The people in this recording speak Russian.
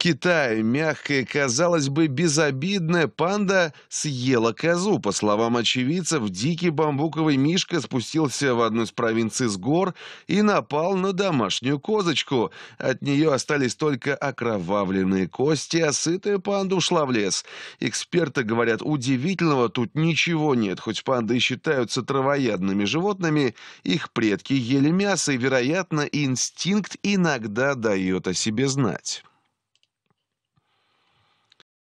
Китае мягкая, казалось бы, безобидная панда съела козу. По словам очевидцев, дикий бамбуковый мишка спустился в одну из провинций с гор и напал на домашнюю козочку. От нее остались только окровавленные кости, а сытая панда ушла в лес. Эксперты говорят, удивительного тут ничего нет. Хоть панды и считаются травоядными животными, их предки ели мясо, и, вероятно, инстинкт иногда дает о себе знать.